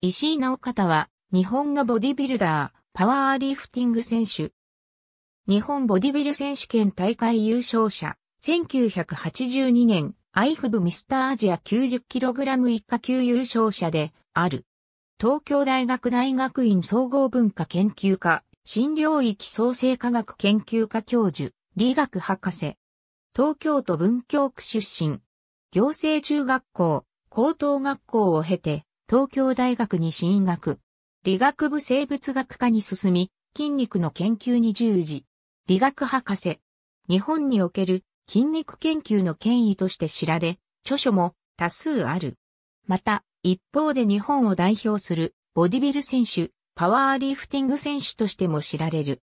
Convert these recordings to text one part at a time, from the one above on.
石井直方は、日本のボディビルダー、パワーリフティング選手。日本ボディビル選手権大会優勝者、1982年、アイフブミスターアジア 90kg 一下級優勝者で、ある。東京大学大学院総合文化研究科、新領域創生科学研究科教授、理学博士。東京都文京区出身。行政中学校、高等学校を経て、東京大学に進学。理学部生物学科に進み、筋肉の研究に従事。理学博士。日本における筋肉研究の権威として知られ、著書も多数ある。また、一方で日本を代表するボディビル選手、パワーリフティング選手としても知られる。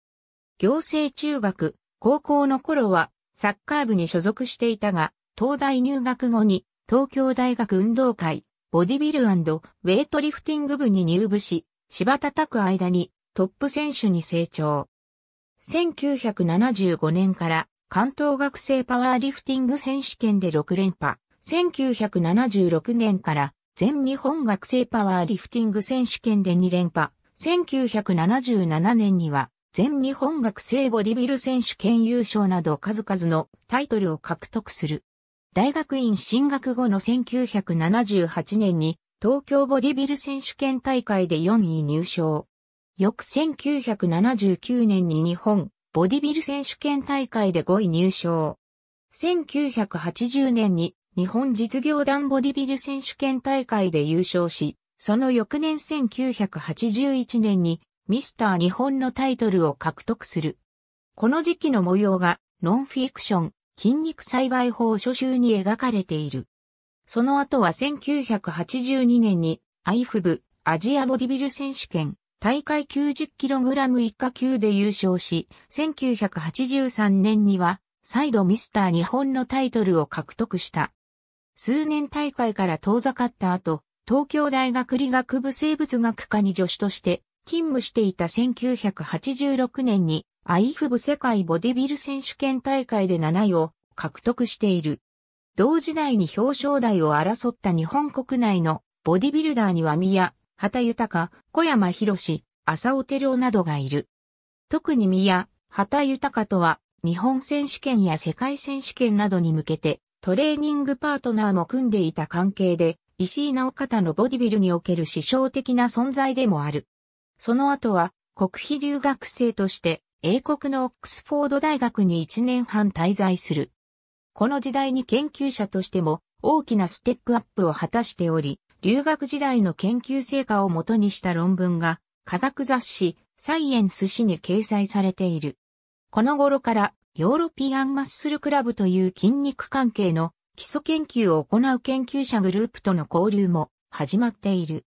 行政中学、高校の頃はサッカー部に所属していたが、東大入学後に東京大学運動会、ボディビルウェイトリフティング部に入部し、芝叩く間にトップ選手に成長。1975年から関東学生パワーリフティング選手権で6連覇。1976年から全日本学生パワーリフティング選手権で2連覇。1977年には全日本学生ボディビル選手権優勝など数々のタイトルを獲得する。大学院進学後の1978年に東京ボディビル選手権大会で4位入賞。翌1979年に日本ボディビル選手権大会で5位入賞。1980年に日本実業団ボディビル選手権大会で優勝し、その翌年1981年にミスター日本のタイトルを獲得する。この時期の模様がノンフィクション、筋肉栽培法書集に描かれている。その後は1982年にアイフブ、アジアボディビル選手権大会 90kg 一下級で優勝し、1983年には再度ミスター日本のタイトルを獲得した。数年大会から遠ざかった後、東京大学理学部生物学科に助手として勤務していた1986年にアイフブ世界ボディビル選手権大会で7位を獲得している。同時代に表彰台を争った日本国内のボディビルダーには宮、畑豊、小山博士、浅尾照夫などがいる。特に宮、畑豊とは日本選手権や世界選手権などに向けてトレーニングパートナーも組んでいた関係で石井直方のボディビルにおける師匠的な存在でもある。その後は国費留学生として英国のオックスフォード大学に1年半滞在する。この時代に研究者としても大きなステップアップを果たしており、留学時代の研究成果をもとにした論文が科学雑誌サイエンス誌に掲載されている。この頃からヨーロピアンマッスルクラブという筋肉関係の基礎研究を行う研究者グループとの交流も始まっている。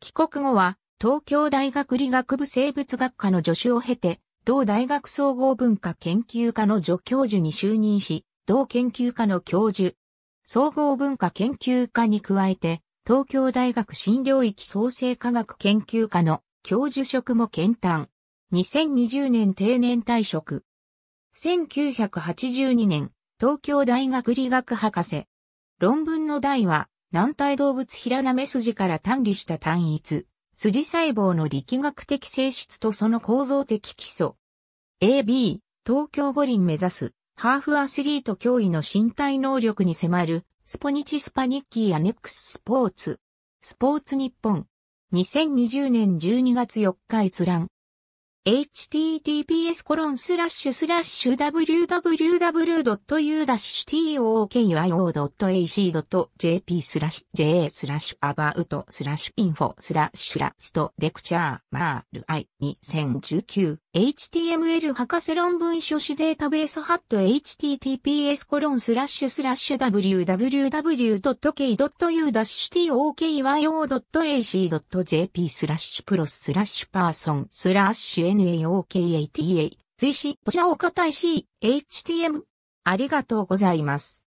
帰国後は東京大学理学部生物学科の助手を経て、同大学総合文化研究科の助教授に就任し、同研究科の教授、総合文化研究科に加えて、東京大学新領域創生科学研究科の教授職も検討。2020年定年退職。1982年、東京大学理学博士。論文の題は、軟体動物らなメスジから単理した単一。筋細胞の力学的性質とその構造的基礎。AB、東京五輪目指す、ハーフアスリート脅威の身体能力に迫る、スポニチスパニッキーアネックススポーツ。スポーツ日本。2020年12月4日閲覧。https コロンスラッシュスラッシュ www.u-tokyo.ac.jp スラッシュ ja スラッシュアバウトスラッシュインフォスラッシュラストレクチャーマール i 2019 HTML 博士論文書誌データベースハット https コロンスラッシュスラッシュ www.k.u-tokyo.ac.jp スラッシュプロススラッシュパーソンスラッシュ naokata し htm。ありがとうございます。